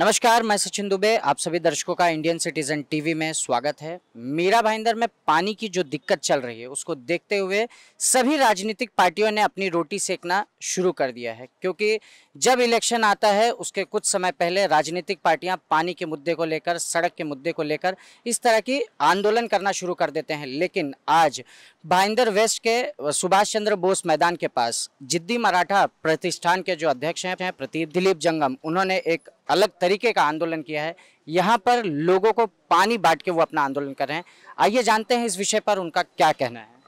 नमस्कार मैं सचिन दुबे आप सभी दर्शकों का इंडियन सिटीजन टीवी में स्वागत है मीरा भाईंदर में पानी की जो दिक्कत चल रही है उसको देखते हुए सभी राजनीतिक पार्टियों ने अपनी रोटी सेकना शुरू कर दिया है क्योंकि जब इलेक्शन आता है उसके कुछ समय पहले राजनीतिक पार्टियां पानी के मुद्दे को लेकर सड़क के मुद्दे को लेकर इस तरह की आंदोलन करना शुरू कर देते हैं लेकिन आज भाईंदर वेस्ट के सुभाष चंद्र बोस मैदान के पास जिद्दी मराठा प्रतिष्ठान के जो अध्यक्ष हैं प्रतीप दिलीप जंगम उन्होंने एक अलग तरीके का आंदोलन किया है यहाँ पर लोगों को पानी बांट के वो अपना आंदोलन कर रहे हैं आइए जानते हैं इस विषय पर उनका क्या कहना है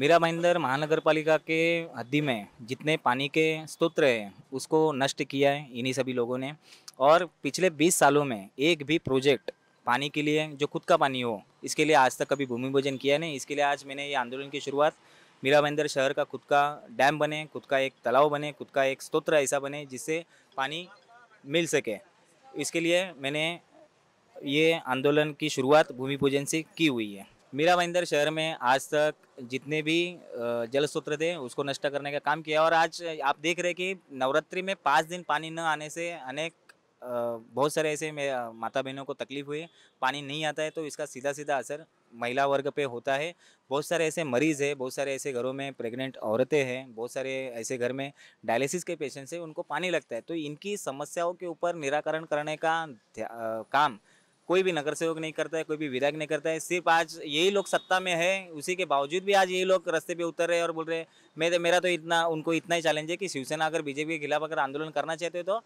मीरा भाईंदर महानगर पालिका के हद्दी में जितने पानी के स्त्रोत्र हैं उसको नष्ट किया है इन्हीं सभी लोगों ने और पिछले बीस सालों में एक भी प्रोजेक्ट पानी के लिए जो खुद का पानी हो इसके लिए आज तक कभी भूमि पूजन किया नहीं इसके लिए आज मैंने ये आंदोलन की शुरुआत मीरा महेंद्र शहर का खुद का डैम बने खुद का एक तालाब बने खुद का एक स्त्रोत्र ऐसा बने जिससे पानी मिल सके इसके लिए मैंने ये आंदोलन की शुरुआत भूमि पूजन से की हुई है मीरा महेंद्र शहर में आज तक जितने भी जल स्रोत थे उसको नष्ट करने का काम किया और आज आप देख रहे हैं कि नवरात्रि में पाँच दिन पानी न आने से अनेक बहुत सारे ऐसे माता बहनों को तकलीफ हुई है पानी नहीं आता है तो इसका सीधा सीधा असर महिला वर्ग पे होता है बहुत सारे ऐसे मरीज़ है बहुत सारे ऐसे घरों में प्रेग्नेंट औरतें हैं बहुत सारे ऐसे घर में डायलिसिस के पेशेंट्स हैं उनको पानी लगता है तो इनकी समस्याओं के ऊपर निराकरण करने का काम कोई भी नगर सेवक नहीं करता है कोई भी विधायक नहीं करता है सिर्फ आज यही लोग सत्ता में है उसी के बावजूद भी आज यही लोग रस्ते पे उतर रहे हैं और बोल रहे हैं मेरे तो, मेरा तो इतना उनको इतना ही चैलेंज है कि शिवसेना अगर बीजेपी के खिलाफ अगर आंदोलन करना चाहते हो तो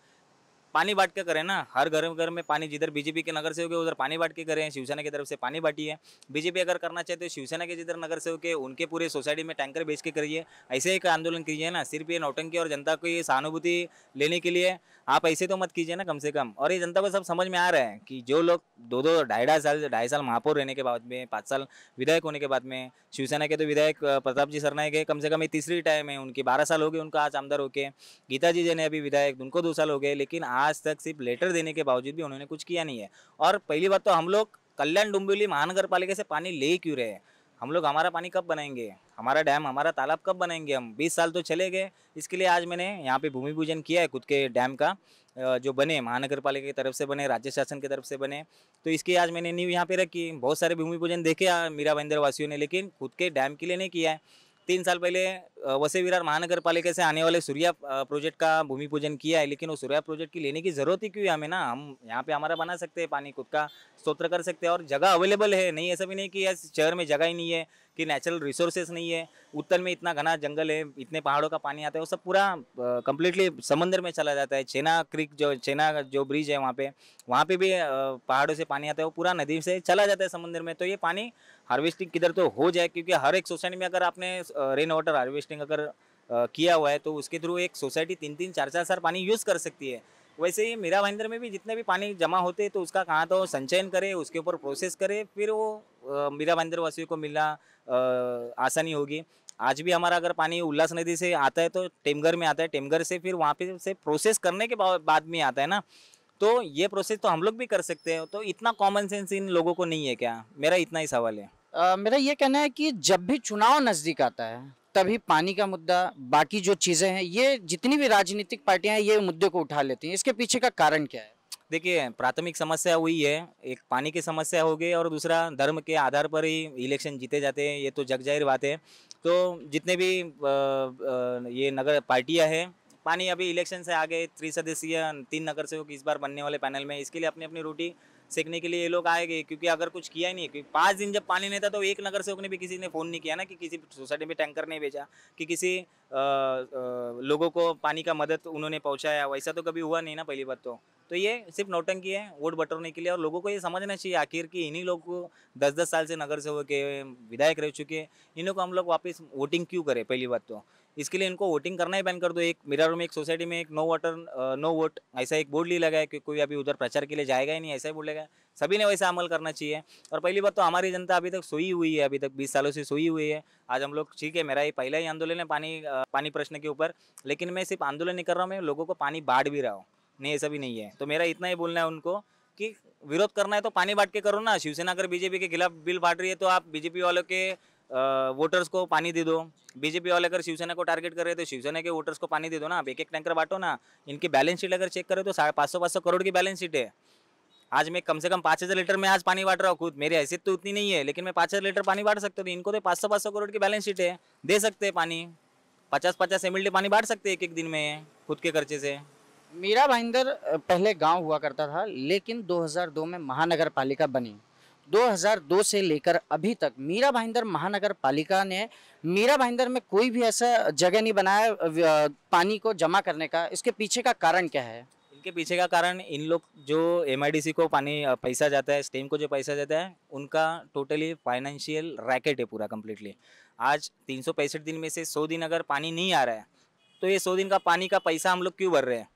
पानी बांट के करें ना हर घर घर में पानी जिधर बीजेपी के नगर सेवक है उधर पानी बांट के करें शिवसेना की तरफ से पानी बांटी है बीजेपी अगर करना चाहते तो शिवसेना के जिधर नगर सेवक है उनके पूरे सोसाइटी में टैंकर बेच के करिए ऐसे एक आंदोलन कीजिए ना सिर्फ ये नौटंकी और जनता की सहानुभूति लेने के लिए आप ऐसे तो मत कीजिए ना कम से कम और ये जनता को सब समझ में आ रहा है कि जो लोग दो दो ढाई ढाई साल ढाई साल महापौर रहने के बाद में पाँच साल विधायक होने के बाद में शिवसेना के तो विधायक प्रताप जी सरनाए के कम से कम ये तीसरी टाइम है उनकी बारह साल हो गए उनका आज आमदार होके गीता जी जी ने अभी विधायक उनको दो साल हो गए लेकिन आज आज तक सिर्फ लेटर देने के बावजूद भी उन्होंने कुछ किया नहीं है और पहली बात तो हम लोग कल्याण डुम्बिवली महानगर पालिका से पानी ले ही क्यों रहे हैं हम लोग हमारा पानी कब बनाएंगे हमारा डैम हमारा तालाब कब बनाएंगे हम 20 साल तो चले गए इसके लिए आज मैंने यहाँ पे भूमि पूजन किया है खुद के डैम का जो बने महानगर पालिका की तरफ से बने राज्य शासन की तरफ से बने तो इसके आज मैंने नींव यहाँ पे रखी बहुत सारे भूमि पूजन देखे मीरा बंदर वासियों ने लेकिन खुद के डैम के लिए नहीं किया है तीन साल पहले वसे विरार महानगर से आने वाले सूर्या प्रोजेक्ट का भूमि पूजन किया है लेकिन वो सूर्या प्रोजेक्ट की लेने की ज़रूरत ही क्यों है हमें ना हम यहाँ पे हमारा बना सकते हैं पानी खुद का स्त्रोत्र कर सकते हैं और जगह अवेलेबल है नहीं ऐसा भी नहीं कि यार शहर में जगह ही नहीं है कि नेचुरल रिसोर्सेस नहीं है उत्तर में इतना घना जंगल है इतने पहाड़ों का पानी आता है वो सब पूरा कम्प्लीटली समंदर में चला जाता है चेना क्रिक जो चेना जो ब्रिज है वहाँ पे वहाँ पे भी पहाड़ों से पानी आता है वो पूरा नदी से चला जाता है समंदर में तो ये पानी हार्वेस्टिंग किधर तो हो जाए क्योंकि हर एक सोसाइटी में अगर आपने रेन वाटर हार्वेस्टिंग अगर किया हुआ है तो उसके थ्रू एक सोसाइटी तीन तीन चार चार साल पानी यूज़ कर सकती है वैसे ही मीरा भाईंदर में भी जितने भी पानी जमा होते तो उसका कहाँ तो संचयन करे उसके ऊपर प्रोसेस करे फिर वो मीरा भाईंदर वासियों को मिलना आसानी होगी आज भी हमारा अगर पानी उल्लास नदी से आता है तो टेमघर में आता है टेमघर से फिर वहाँ पे से प्रोसेस करने के बाद में आता है ना तो ये प्रोसेस तो हम लोग भी कर सकते हैं तो इतना कॉमन सेंस इन लोगों को नहीं है क्या मेरा इतना ही सवाल है आ, मेरा ये कहना है कि जब भी चुनाव नज़दीक आता है तभी पानी का मुद्दा बाकी जो चीज़ें हैं ये जितनी भी राजनीतिक पार्टियां हैं ये मुद्दे को उठा लेती हैं इसके पीछे का कारण क्या है देखिए प्राथमिक समस्या वही है एक पानी की समस्या हो गई और दूसरा धर्म के आधार पर ही इलेक्शन जीते जाते हैं ये तो जग जाहिर बात है तो जितने भी ये नगर पार्टियां हैं पानी अभी इलेक्शन से आगे त्रिसदस्यीय तीन नगर सेवक इस बार बनने वाले पैनल में इसके लिए अपनी अपनी रोटी सेकने के लिए ये लोग आए गए क्योंकि अगर कुछ किया ही नहीं क्योंकि पाँच दिन जब पानी नहीं था तो एक नगर सेवक ने भी किसी ने फ़ोन नहीं किया ना कि किसी सोसाइटी में टैंकर नहीं भेजा कि किसी आ, आ, लोगों को पानी का मदद उन्होंने पहुँचाया वैसा तो कभी हुआ नहीं ना पहली बात तो तो ये सिर्फ नोटंकी है वोट बटोरने के लिए और लोगों को ये समझना चाहिए आखिर कि इन्हीं लोग को दस दस साल से नगर सेवक के विधायक रह चुके हैं इन्हों को हम लोग वापस वोटिंग क्यों करें पहली बात तो इसके लिए इनको वोटिंग करना ही बैन कर दो एक मिरारो में एक सोसाइटी में एक नो वोटर नो वोट ऐसा एक बोर्ड लगा है कि कोई अभी उधर प्रचार के लिए जाएगा ही नहीं ऐसा ही बोलेगा सभी ने वैसा अमल करना चाहिए और पहली बात तो हमारी जनता अभी तक सोई हुई है अभी तक बीस सालों से सोई हुई है आज हम लोग ठीक है मेरा ये पहला ही आंदोलन है पानी पानी प्रश्न के ऊपर लेकिन मैं सिर्फ आंदोलन नहीं कर रहा हूँ मैं लोगों को पानी बांट भी रहा हूँ नहीं ऐसा भी नहीं है तो मेरा इतना ही बोलना है उनको कि विरोध करना है तो पानी बांट के करो ना शिवसेना अगर बीजेपी के खिलाफ बिल बांट रही है तो आप बीजेपी वालों के वोटर्स को पानी दे दो बीजेपी वाले अगर शिवसेना को टारगेट कर रहे तो शिवसेना के वोटर्स को पानी दे दो ना आप एक एक टैंकर बांटो ना इनकी बैलेंस शीट अगर चेक करो तो साढ़े पाँच सौ पाँच सौ करोड़ की बैलेंस शीट है आज मैं कम से कम पाँच हज़ार लीटर में आज पानी बांट रहा हूँ खुद मेरी हैसियत तो उतनी नहीं है लेकिन मैं पाँच हज़ार लीटर पानी बांट सकता हूँ तो इनको तो पाँच सौ पाँच सौ करोड़ की बैलेंस शीट है दे सकते हैं पानी पचास पचास एम पानी बांट सकते हैं एक एक दिन में खुद के खर्चे से मीरा भाईंदर पहले गाँव हुआ करता था लेकिन दो में महानगर पालिका बनी 2002 से लेकर अभी तक मीरा भाईंदर महानगर पालिका ने मीरा भाईंदर में कोई भी ऐसा जगह नहीं बनाया पानी को जमा करने का इसके पीछे का कारण क्या है इनके पीछे का कारण इन लोग जो एम को पानी पैसा जाता है स्टेम को जो पैसा जाता है उनका टोटली फाइनेंशियल रैकेट है पूरा कम्प्लीटली आज तीन दिन में से सौ दिन अगर पानी नहीं आ रहा है तो ये सौ दिन का पानी का पैसा हम लोग क्यों भर रहे हैं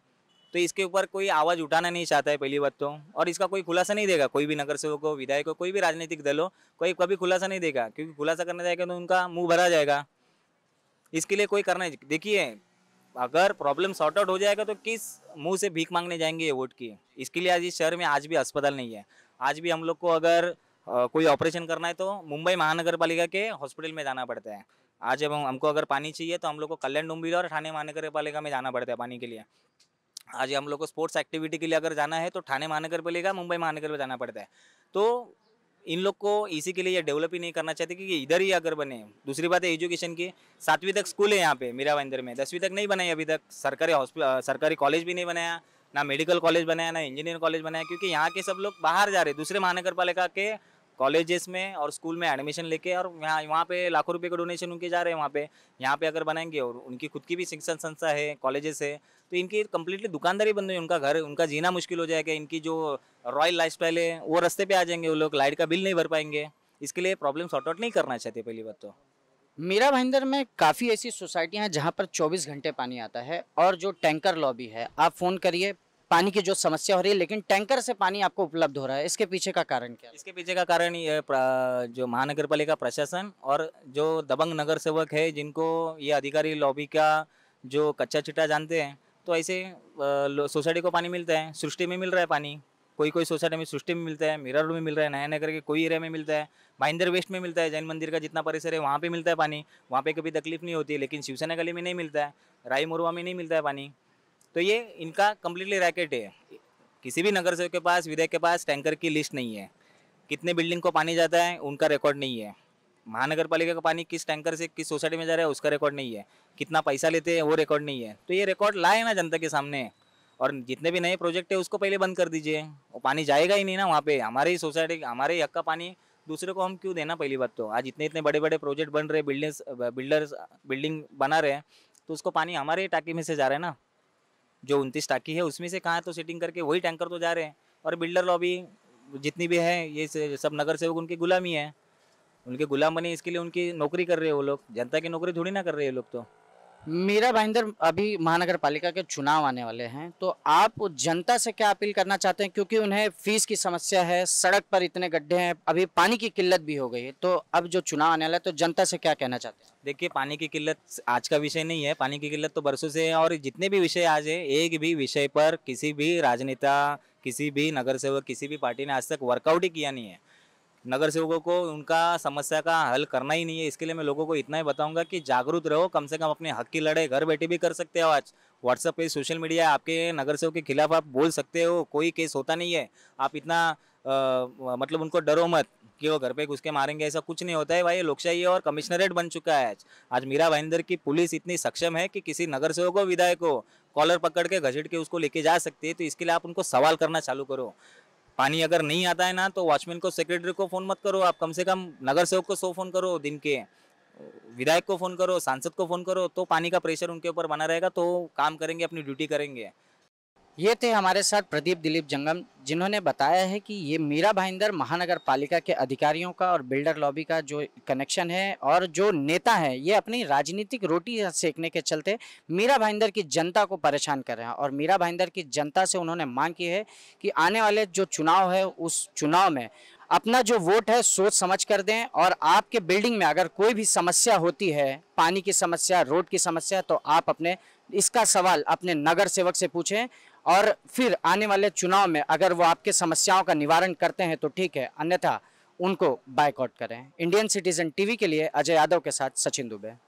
तो इसके ऊपर कोई आवाज़ उठाना नहीं चाहता है पहली बात तो और इसका कोई खुलासा नहीं देगा कोई भी नगर सेवक हो विधायक हो कोई भी राजनीतिक दल हो कोई कभी खुलासा नहीं देगा क्योंकि खुलासा करने जाएगा तो उनका मुँह भरा जाएगा इसके लिए कोई करना देखिए अगर प्रॉब्लम सॉर्ट आउट हो जाएगा तो किस मुंह से भीख मांगने जाएंगे ये वोट की इसके लिए आज इस शहर में आज भी अस्पताल नहीं है आज भी हम लोग को अगर कोई ऑपरेशन करना है तो मुंबई महानगर पालिका के हॉस्पिटल में जाना पड़ता है आज जब हम हमको अगर पानी चाहिए तो हम लोग को कल्याण डुम्बिल और थाने महानगर पालिका में जाना पड़ता है पानी के लिए आज हम लोग को स्पोर्ट्स एक्टिविटी के लिए अगर जाना है तो ठाणे महानगर लेगा मुंबई महानगर पर जाना पड़ता है तो इन लोग को इसी के लिए ये डेवलप ही नहीं करना चाहते क्योंकि इधर ही अगर बने दूसरी बात है एजुकेशन की सातवीं तक स्कूल है यहाँ पे मीरा मंदिर में दसवीं तक नहीं बनाई अभी तक सरकारी हॉस्पिटल सरकारी कॉलेज भी नहीं बनाया ना मेडिकल कॉलेज बनाया ना इंजीनियर कॉलेज बनाया क्योंकि यहाँ के सब लोग बाहर जा रहे दूसरे महानगर पालिका के कॉलेजेस में और स्कूल में एडमिशन लेके और यहाँ वहाँ पे लाखों रुपए के डोनेशन उनके जा रहे हैं वहाँ पे यहाँ पे अगर बनाएंगे और उनकी खुद की भी शिक्षण संस्था है कॉलेजेस है तो इनकी कम्प्लीटली दुकानदारी बंद हुई उनका घर उनका जीना मुश्किल हो जाएगा इनकी जो रॉयल लाइफ है वो रस्ते पर आ जाएंगे वो लोग लाइट का बिल नहीं भर पाएंगे इसके लिए प्रॉब्लम सॉर्ट आउट नहीं करना चाहते पहली बात तो मीरा भाईंदर में काफ़ी ऐसी सोसाइटियाँ हैं जहाँ पर 24 घंटे पानी आता है और जो टैंकर लॉबी है आप फ़ोन करिए पानी की जो समस्या हो रही है लेकिन टैंकर से पानी आपको उपलब्ध हो रहा है इसके पीछे का कारण क्या इसके पीछे का कारण ये जो महानगर पालिका प्रशासन और जो दबंग नगर सेवक है जिनको ये अधिकारी लॉबी का जो कच्चा चिट्टा जानते हैं तो ऐसे सोसाइटी को पानी मिलता है सृष्टि में मिल रहा है पानी कोई कोई सोसाइटी में सृष्टि में मिलता है रोड में मिल रहा है नया नगर के कोई एरिया में मिलता है भाइंदर वेस्ट में मिलता है जैन मंदिर का जितना परिसर है वहाँ पे मिलता है पानी वहाँ पे कभी तकलीफ नहीं होती है लेकिन शिवसेना गली में नहीं मिलता है राय मोरवा में नहीं मिलता है पानी तो ये इनका कम्प्लीटली रैकेट है किसी भी नगर सेवक के पास विधेयक के पास टैंकर की लिस्ट नहीं है कितने बिल्डिंग को पानी जाता है उनका रिकॉर्ड नहीं है महानगर पालिका का पानी किस टैंकर से किस सोसाइटी में जा रहा है उसका रिकॉर्ड नहीं है कितना पैसा लेते हैं वो रिकॉर्ड नहीं है तो ये रिकॉर्ड लाए ना जनता के सामने और जितने भी नए प्रोजेक्ट है उसको पहले बंद कर दीजिए वो पानी जाएगा ही नहीं ना वहाँ पे हमारे ही सोसाइटी हमारे ही हक का पानी दूसरे को हम क्यों देना पहली बात तो आज इतने इतने बड़े बड़े प्रोजेक्ट बन रहे बिल्डिंग्स बिल्डर्स बिल्डिंग बना रहे हैं तो उसको पानी हमारे ही टाके में से जा रहा है ना जो उनतीस टाकी है उसमें से कहाँ तो सेटिंग करके वही टैंकर तो जा रहे हैं और बिल्डर लॉबी जितनी भी है ये सब नगर सेवक उनके गुलामी है उनके गुलाम बने इसके लिए उनकी नौकरी कर रहे हैं वो लोग जनता की नौकरी थोड़ी ना कर रहे हैं लोग तो मेरा भाईंदर अभी महानगर पालिका के चुनाव आने वाले हैं तो आप जनता से क्या अपील करना चाहते हैं क्योंकि उन्हें फीस की समस्या है सड़क पर इतने गड्ढे हैं अभी पानी की किल्लत भी हो गई है तो अब जो चुनाव आने वाला है तो जनता से क्या कहना चाहते हैं देखिए पानी की किल्लत आज का विषय नहीं है पानी की किल्लत तो बरसों से है और जितने भी विषय आज है एक भी विषय पर किसी भी राजनेता किसी भी नगर सेवक किसी भी पार्टी ने आज तक वर्कआउट ही किया नहीं है नगर सेवकों को उनका समस्या का हल करना ही नहीं है इसके लिए मैं लोगों को इतना ही बताऊंगा कि जागरूक रहो कम से कम अपने हक की लड़ाई घर बैठे भी कर सकते हो आज व्हाट्सएप पे सोशल मीडिया आपके नगर सेवक के खिलाफ आप बोल सकते हो कोई केस होता नहीं है आप इतना आ, मतलब उनको डरो मत कि वो घर पे घुस के मारेंगे ऐसा कुछ नहीं होता है भाई लोकशाही और कमिश्नरेट बन चुका है आज आज मीरा भाईंदर की पुलिस इतनी सक्षम है कि किसी नगर सेवक को विधायक को कॉलर पकड़ के घसीट के उसको लेके जा सकती है तो इसके लिए आप उनको सवाल करना चालू करो पानी अगर नहीं आता है ना तो वॉचमैन को सेक्रेटरी को फ़ोन मत करो आप कम से कम नगर सेवक को सौ फ़ोन करो दिन के विधायक को फ़ोन करो सांसद को फ़ोन करो तो पानी का प्रेशर उनके ऊपर बना रहेगा तो काम करेंगे अपनी ड्यूटी करेंगे ये थे हमारे साथ प्रदीप दिलीप जंगम जिन्होंने बताया है कि ये मीरा भाईंदर महानगर पालिका के अधिकारियों का और बिल्डर लॉबी का जो कनेक्शन है और जो नेता है ये अपनी राजनीतिक रोटी सेकने के चलते मीरा भाईंदर की जनता को परेशान कर रहे हैं और मीरा भाईंदर की जनता से उन्होंने मांग की है कि आने वाले जो चुनाव है उस चुनाव में अपना जो वोट है सोच समझ कर दें और आपके बिल्डिंग में अगर कोई भी समस्या होती है पानी की समस्या रोड की समस्या तो आप अपने इसका सवाल अपने नगर सेवक से पूछें और फिर आने वाले चुनाव में अगर वो आपके समस्याओं का निवारण करते हैं तो ठीक है अन्यथा उनको बायकॉट करें इंडियन सिटीजन टीवी के लिए अजय यादव के साथ सचिन दुबे